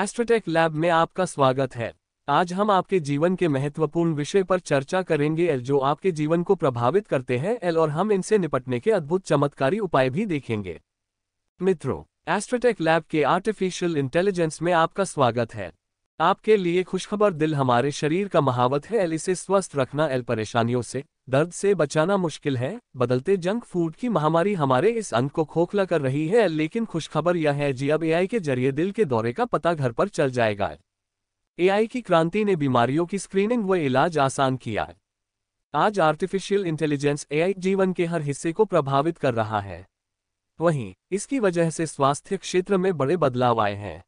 एस्ट्रोटेक lab में आपका स्वागत है आज हम आपके जीवन के महत्वपूर्ण विषय पर चर्चा करेंगे एल जो आपके जीवन को प्रभावित करते हैं एल और हम इनसे निपटने के अद्भुत चमत्कारी उपाय भी देखेंगे मित्रों एस्ट्रोटेक लैब के आर्टिफिशियल इंटेलिजेंस में आपका स्वागत है आपके लिए खुशखबर दिल हमारे शरीर का महावत है एल इसे स्वस्थ रखना एल परेशानियों से दर्द से बचाना मुश्किल है बदलते जंक फूड की महामारी हमारे इस अंग को खोखला कर रही है लेकिन खुशखबर यह है जी अब एआई के जरिए दिल के दौरे का पता घर पर चल जाएगा एआई की क्रांति ने बीमारियों की स्क्रीनिंग व इलाज आसान किया है आज आर्टिफिशियल इंटेलिजेंस एआई जीवन के हर हिस्से को प्रभावित कर रहा है वहीं इसकी वजह से स्वास्थ्य क्षेत्र में बड़े बदलाव आए हैं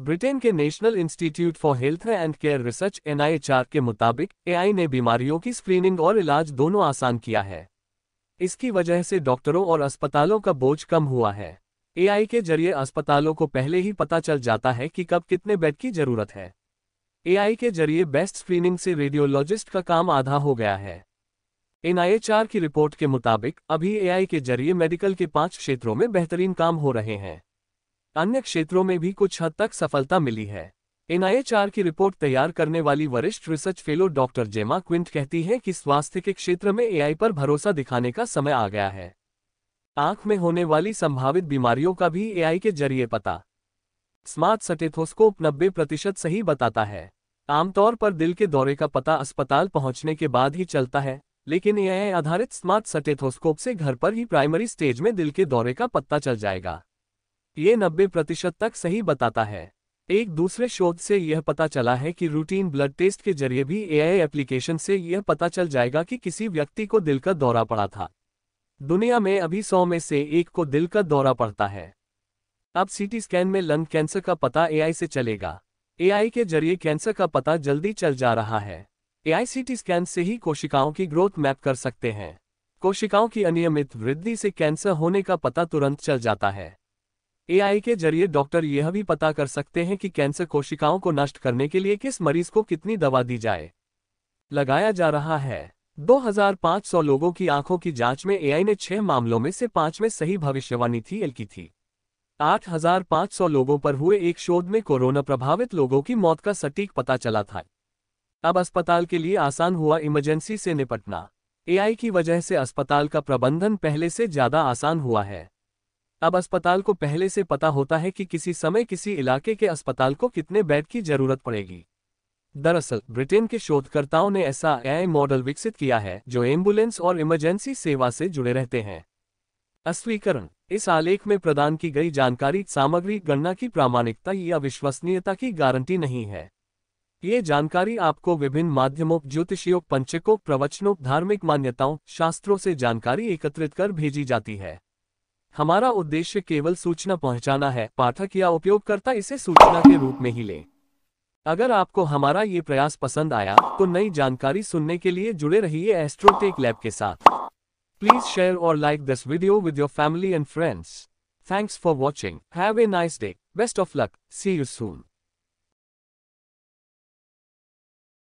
ब्रिटेन के national institute for health and care research NIHR के मुताबिक एआई ने बीमारियों की स्क्रीनिंग और इलाज दोनों आसान किया है इसकी वजह से डॉक्टरों और अस्पतालों का बोझ कम हुआ है एआई के जरिए अस्पतालों को पहले ही पता चल जाता है कि कब कितने बेड की जरूरत है एआई के जरिए बेस्ट स्क्रीनिंग से रेडियोलॉजिस्ट का काम आधा हो गया है एनआईएचआर की रिपोर्ट के मुताबिक अभी एआई के जरिए मेडिकल के पांच क्षेत्रों में बेहतरीन काम हो रहे हैं अन्य क्षेत्रों में भी कुछ हद तक सफलता मिली है एनआईएचआर की रिपोर्ट तैयार करने वाली वरिष्ठ research fellow doctor Gemma Quint कहती है कि स्वास्थ्य के क्षेत्र में एआई पर भरोसा दिखाने का समय आ गया है आंख में होने वाली संभावित बीमारियों का भी एआई के जरिए पता स्मार्ट सटेथोस्कोप 90 प्रतिशत सही बताता है आमतौर पर दिल के दौरे का पता अस्पताल पहुंचने के बाद ही चलता है लेकिन एआई आधारित स्मार्ट सटेथोस्कोप से घर पर ही प्राइमरी स्टेज में दिल के दौरे का पता चल जाएगा ये 90 प्रतिशत तक सही बताता है एक दूसरे शोध से यह पता चला है कि रूटीन ब्लड टेस्ट के जरिए भी एआई एप्लीकेशन से यह पता चल जाएगा कि किसी व्यक्ति को दिल का दौरा पड़ा था दुनिया में अभी सौ में से एक को दिल का दौरा पड़ता है अब सीटी स्कैन में लंग कैंसर का पता एआई से चलेगा एआई के जरिए कैंसर का पता जल्दी चल जा रहा है एआई सीटी स्कैन से ही कोशिकाओं की ग्रोथ मैप कर सकते हैं कोशिकाओं की अनियमित वृद्धि से कैंसर होने का पता तुरंत चल जाता है एआई के जरिए डॉक्टर यह भी पता कर सकते हैं कि कैंसर कोशिकाओं को नष्ट करने के लिए किस मरीज को कितनी दवा दी जाए लगाया जा रहा है 2500 लोगों की आंखों की जांच में एआई ने छह मामलों में से पांच में सही भविष्यवाणी थी एल की थी 8,500 लोगों पर हुए एक शोध में कोरोना प्रभावित लोगों की मौत का सटीक पता चला था अब अस्पताल के लिए आसान हुआ इमरजेंसी से निपटना एआई की वजह से अस्पताल का प्रबंधन पहले से ज्यादा आसान हुआ है अब अस्पताल को पहले से पता होता है कि किसी समय किसी इलाके के अस्पताल को कितने बेड की जरूरत पड़ेगी दरअसल ब्रिटेन के शोधकर्ताओं ने ऐसा एआई मॉडल विकसित किया है जो एम्बुलेंस और इमरजेंसी सेवा से जुड़े रहते हैं अस्वीकरण इस आलेख में प्रदान की गई जानकारी सामग्री गणना की प्रामाणिकता या विश्वसनीयता की गारंटी नहीं है ये जानकारी आपको विभिन्न माध्यमों ज्योतिषियों पंचकों प्रवचनों धार्मिक मान्यताओं शास्त्रों से जानकारी एकत्रित कर भेजी जाती है हमारा उद्देश्य केवल सूचना पहुंचाना है पाठक या उपयोगकर्ता इसे सूचना के रूप में ही लें अगर आपको हमारा ये प्रयास पसंद आया तो नई जानकारी सुनने के लिए जुड़े रहिए एस्ट्रोटेक लैब के साथ प्लीज शेयर और like this video with your family and friends thanks for watching have a nice day best of luck see you soon